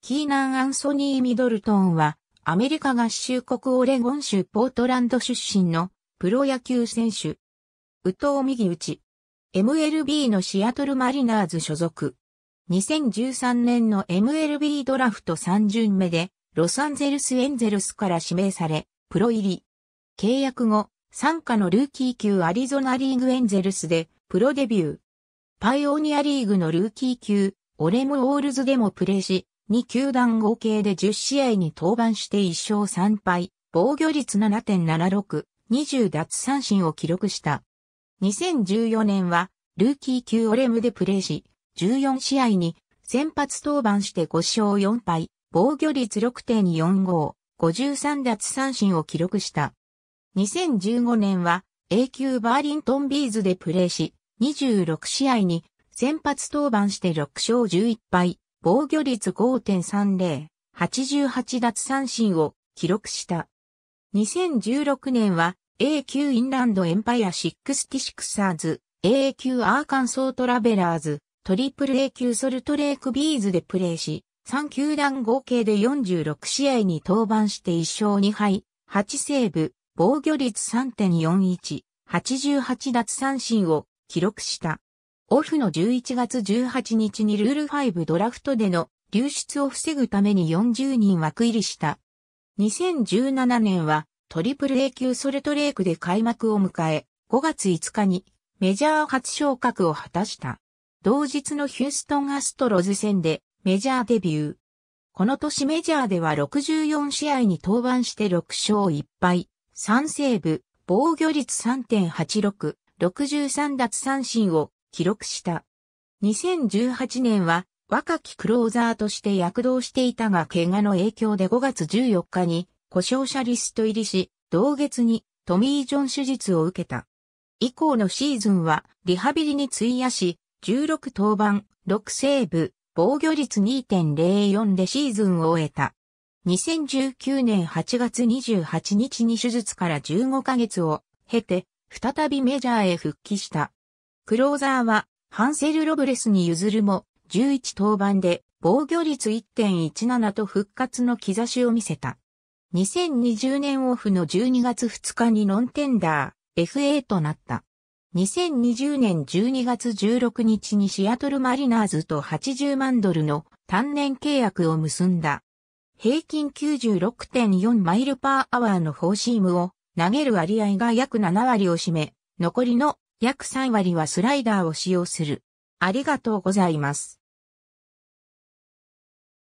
キーナン・アンソニー・ミドルトンは、アメリカ合衆国オレゴン州ポートランド出身のプロ野球選手。宇藤右打 MLB のシアトルマリナーズ所属。2013年の MLB ドラフト3巡目で、ロサンゼルスエンゼルスから指名され、プロ入り。契約後、参加のルーキー級アリゾナリーグエンゼルスで、プロデビュー。パイオニアリーグのルーキー級、オレムオールズでもプレーし、2球団合計で10試合に登板して1勝3敗、防御率7.76、20奪三振を記録した。2014年は、ルーキー級オレムでプレーし、14試合に先発登板して5勝4敗、防御率6.45、53奪三振を記録した。2015年は A 級バーリントンビーズでプレーし、26試合に先発登板して6勝11敗、防御率5.30、88奪三振を記録した。2016年は A 級インランドエンパイア66ティシクサーズ、A 級アーカンソートラベラーズ、トリプル A 級ソルトレイクビーズでプレーし、3球団合計で46試合に登板して1勝2敗、8セーブ、防御率3.41、88奪三振を記録した。オフの11月18日にルール5ドラフトでの流出を防ぐために40人枠入りした。2017年はトリプル A 級ソルトレークで開幕を迎え、5月5日にメジャー初昇格を果たした。同日のヒューストンアストロズ戦でメジャーデビュー。この年メジャーでは64試合に登板して6勝1敗、3セーブ、防御率3.86、63奪三振を記録した。2018年は若きクローザーとして躍動していたが怪我の影響で5月14日に故障者リスト入りし、同月にトミー・ジョン手術を受けた。以降のシーズンはリハビリに費やし、16登板、6セーブ、防御率2.04でシーズンを終えた。2019年8月28日に手術から15ヶ月を経て、再びメジャーへ復帰した。クローザーは、ハンセル・ロブレスに譲るも、11登板で防御率1.17と復活の兆しを見せた。2020年オフの12月2日にノンテンダー、FA となった。2020年12月16日にシアトルマリナーズと80万ドルの単年契約を結んだ。平均96.4マイルパーアワーのフォーシームを投げる割合が約7割を占め、残りの約3割はスライダーを使用する。ありがとうございます。